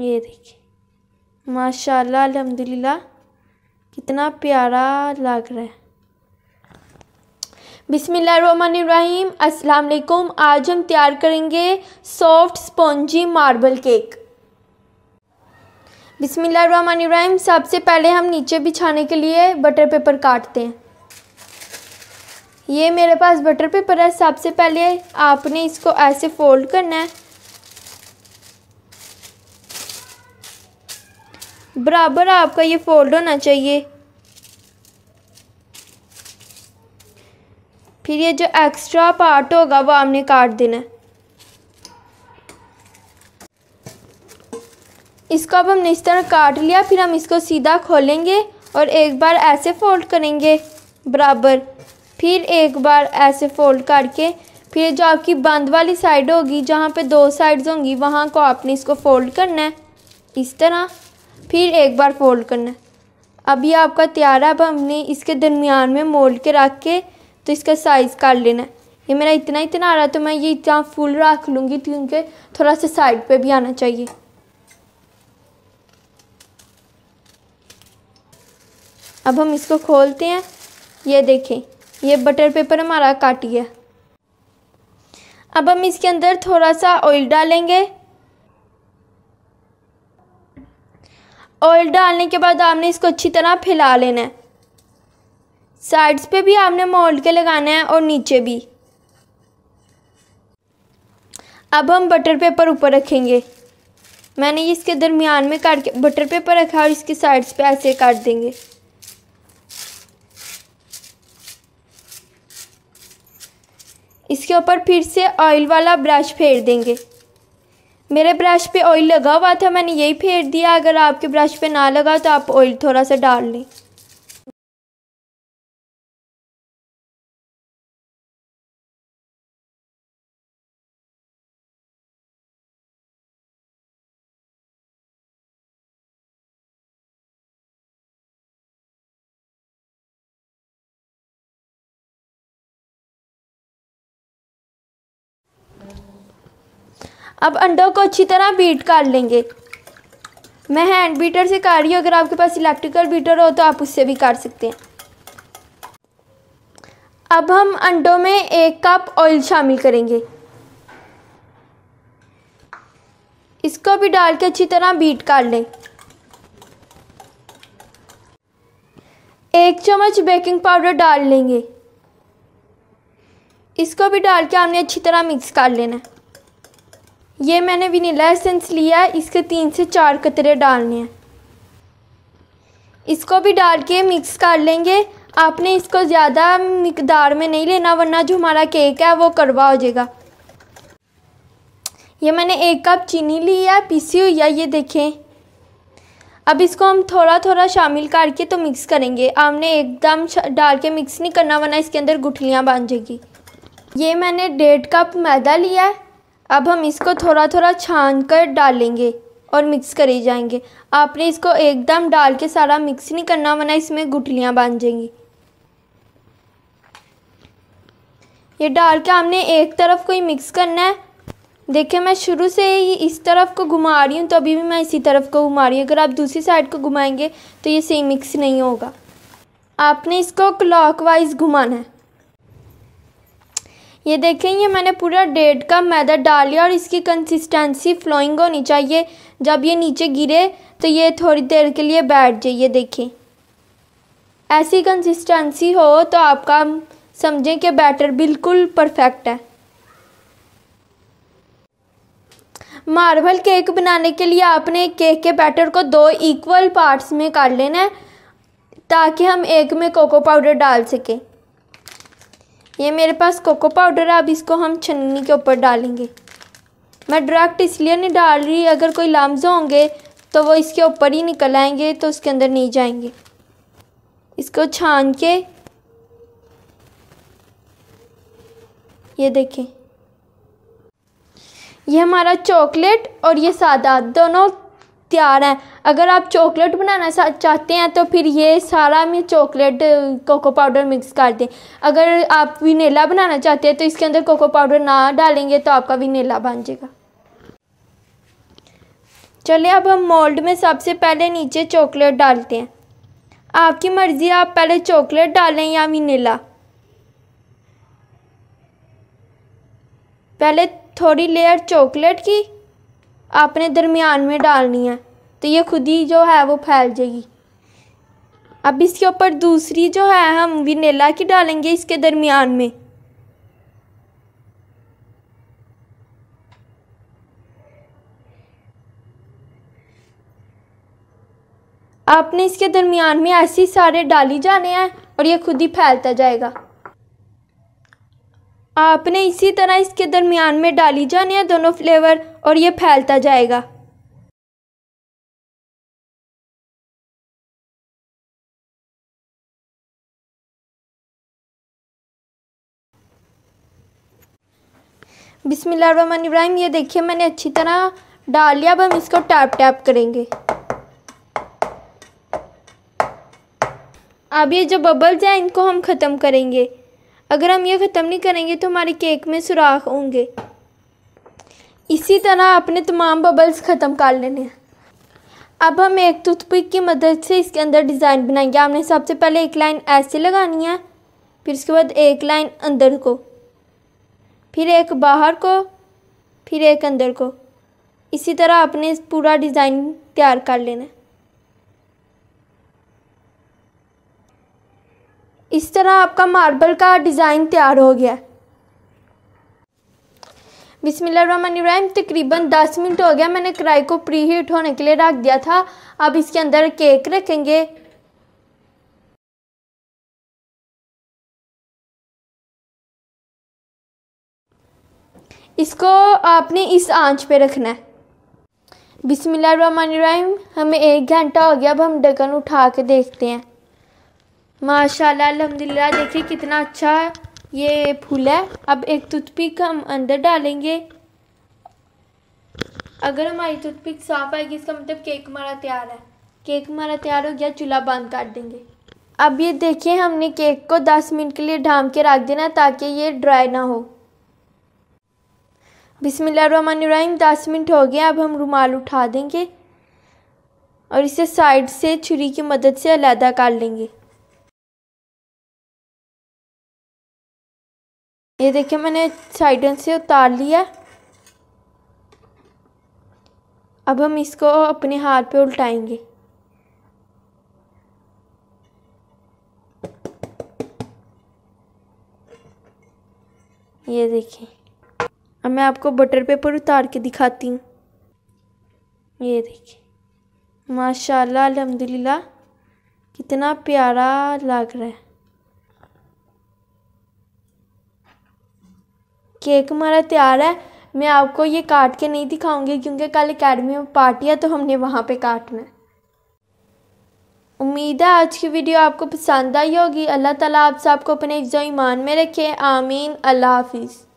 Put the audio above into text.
ये देखिए माशाल्लाह अल्हम्दुलिल्लाह कितना प्यारा लग रहा है बिसमीम अस्सलाम आज हम तैयार करेंगे सॉफ्ट स्पॉन्जी मार्बल केक बिसमीम सबसे पहले हम नीचे बिछाने के लिए बटर पेपर काटते हैं ये मेरे पास बटर पेपर है सबसे पहले आपने इसको ऐसे फोल्ड करना है बराबर आपका ये फोल्ड होना चाहिए फिर ये जो एक्स्ट्रा पार्ट होगा वो आपने काट देना है इसको अब हमने इस तरह काट लिया फिर हम इसको सीधा खोलेंगे और एक बार ऐसे फोल्ड करेंगे बराबर फिर एक बार ऐसे फोल्ड करके फिर जो आपकी बंद वाली साइड होगी जहाँ पे दो साइड्स होंगी वहाँ को आपने इसको फोल्ड करना है इस तरह फिर एक बार फोल्ड करना अब अभी आपका तैयार है अब हमने इसके दरमियान में मोल्ड के रख के तो इसका साइज़ काट लेना है ये मेरा इतना इतना आ रहा है तो मैं ये इतना फुल रख लूँगी क्योंकि थोड़ा सा साइड पे भी आना चाहिए अब हम इसको खोलते हैं ये देखें ये बटर पेपर हमारा काट गया अब हम इसके अंदर थोड़ा सा ऑयल डालेंगे ऑयल डालने के बाद आपने इसको अच्छी तरह फैला लेना है साइड्स पे भी आपने मोल्ड के लगाना है और नीचे भी अब हम बटर पेपर ऊपर रखेंगे मैंने ये इसके दरमियान में काट के बटर पेपर रखा और इसके साइड्स पे ऐसे काट देंगे इसके ऊपर फिर से ऑयल वाला ब्रश फेर देंगे मेरे ब्रश पे ऑयल लगा हुआ था मैंने यही फेर दिया अगर आपके ब्रश पे ना लगा तो आप ऑयल थोड़ा सा डाल लें अब अंडों को अच्छी तरह बीट कर लेंगे मैं हैंड बीटर से कर रही हूँ अगर आपके पास इलेक्ट्रिकल बीटर हो तो आप उससे भी कर सकते हैं अब हम अंडों में एक कप ऑयल शामिल करेंगे इसको भी डाल के अच्छी तरह बीट कर लें एक चम्मच बेकिंग पाउडर डाल लेंगे इसको भी डाल के हमने अच्छी तरह मिक्स कर लेना है ये मैंने वनीला एसेंस लिया है इसके तीन से चार कतरे डालने हैं इसको भी डाल के मिक्स कर लेंगे आपने इसको ज़्यादा मकदार में नहीं लेना वरना जो हमारा केक है वो कड़वा हो जाएगा ये मैंने एक कप चीनी ली है पीसी हुई है ये देखें अब इसको हम थोड़ा थोड़ा शामिल करके तो मिक्स करेंगे आपने एकदम डाल के मिक्स नहीं करना वरना इसके अंदर गुठलियाँ बन जाएगी ये मैंने डेढ़ कप मैदा लिया है अब हम इसको थोड़ा थोड़ा छान कर डालेंगे और मिक्स करे जाएंगे आपने इसको एकदम डाल के सारा मिक्स नहीं करना वरना इसमें गुठलियाँ बन जाएंगी ये डाल के हमने एक तरफ को ही मिक्स करना है देखिए मैं शुरू से ही इस तरफ को घुमा रही हूँ तो अभी भी मैं इसी तरफ को घुमा रही हूँ अगर आप दूसरी साइड को घुमाएंगे तो ये सही मिक्स नहीं होगा आपने इसको क्लॉकवाइज घुमाना है ये देखें ये मैंने पूरा डेढ़ कप मैदा डाल लिया और इसकी कंसिस्टेंसी फ्लोइंग होनी चाहिए जब ये नीचे गिरे तो ये थोड़ी देर के लिए बैठ जाइए देखें ऐसी कंसिस्टेंसी हो तो आपका समझें कि बैटर बिल्कुल परफेक्ट है मार्बल केक बनाने के लिए आपने केक के बैटर को दो इक्वल पार्ट्स में काट लेना है ताकि हम एक में कोको पाउडर डाल सकें ये मेरे पास कोको पाउडर है अब इसको हम छन्नी के ऊपर डालेंगे मैं डायरेक्ट इसलिए नहीं डाल रही अगर कोई लामजे होंगे तो वो इसके ऊपर ही निकल आएंगे तो उसके अंदर नहीं जाएंगे इसको छान के ये देखें ये हमारा चॉकलेट और ये सादा दोनों तैयार हैं अगर आप चॉकलेट बनाना चाहते हैं तो फिर ये सारा में चॉकलेट कोको पाउडर मिक्स कर दें अगर आप विनेला बनाना चाहते हैं तो इसके अंदर कोको पाउडर ना डालेंगे तो आपका विनेला बन जाएगा चलिए अब हम मोल्ड में सबसे पहले नीचे चॉकलेट डालते हैं आपकी मर्ज़ी आप पहले चॉकलेट डालें या विनेला पहले थोड़ी लेयर चॉकलेट की आपने दरमियान में डालनी है तो ये खुद ही जो है वो फैल जाएगी अब इसके ऊपर दूसरी जो है हम विनेला की डालेंगे इसके दरमियान में आपने इसके दरमियान में ऐसे सारे डाली जाने हैं और ये खुद ही फैलता जाएगा आपने इसी तरह इसके दरमियान में डाली जानी है दोनों फ्लेवर और ये फैलता जाएगा बिस्मिल्लाहमान इब्राहिम ये देखिए मैंने अच्छी तरह डाल लिया अब हम इसको टैप टैप करेंगे अब ये जो बबल्स हैं इनको हम ख़त्म करेंगे अगर हम ये ख़त्म नहीं करेंगे तो हमारे केक में सुराख होंगे इसी तरह अपने तमाम बबल्स ख़त्म कर लेने हैं अब हम एक टूथपिक की मदद से इसके अंदर डिज़ाइन बनाएंगे हमने सबसे पहले एक लाइन ऐसे लगानी है फिर उसके बाद एक लाइन अंदर को फिर एक बाहर को फिर एक अंदर को इसी तरह आपने पूरा डिज़ाइन तैयार कर लेना है इस तरह आपका मार्बल का डिज़ाइन तैयार हो गया बिसमीम तकरीबन 10 मिनट हो गया मैंने कढ़ाई को प्री हीट होने के लिए रख दिया था अब इसके अंदर केक रखेंगे इसको आपने इस आंच पे रखना है बिसमिल्लाम हमें एक घंटा हो गया अब हम डकन उठा के देखते हैं माशाल्लाह अल्हम्दुलिल्लाह देखिए कितना अच्छा ये फूल है अब एक टूथपिक हम अंदर डालेंगे अगर हमारी टूथपिक साफ आएगी इसका मतलब केक हमारा तैयार है केक हमारा तैयार हो गया चूल्हा बंद कर देंगे अब ये देखिए हमने केक को 10 मिनट के लिए ढाम के रख देना ताकि ये ड्राई ना हो बिसमीम दस मिनट हो गया अब हम रुमाल उठा देंगे और इसे साइड से छुरी की मदद से अलहदा कर लेंगे ये देखिए मैंने साइडन से उतार लिया अब हम इसको अपने हाथ पे उल्टाएंगे ये देखिए अब मैं आपको बटर पेपर उतार के दिखाती हूँ ये देखिए माशाल्लाह अल्हम्दुलिल्लाह कितना प्यारा लग रहा है केक हमारा तैयार है मैं आपको ये काट के नहीं दिखाऊंगी क्योंकि कल एकेडमी में पार्टी है तो हमने वहाँ पे काटना है उम्मीद है आज की वीडियो आपको पसंद आई होगी अल्लाह ताला आप सबको अपने ईमान में रखे आमीन अल्लाह हाफिज़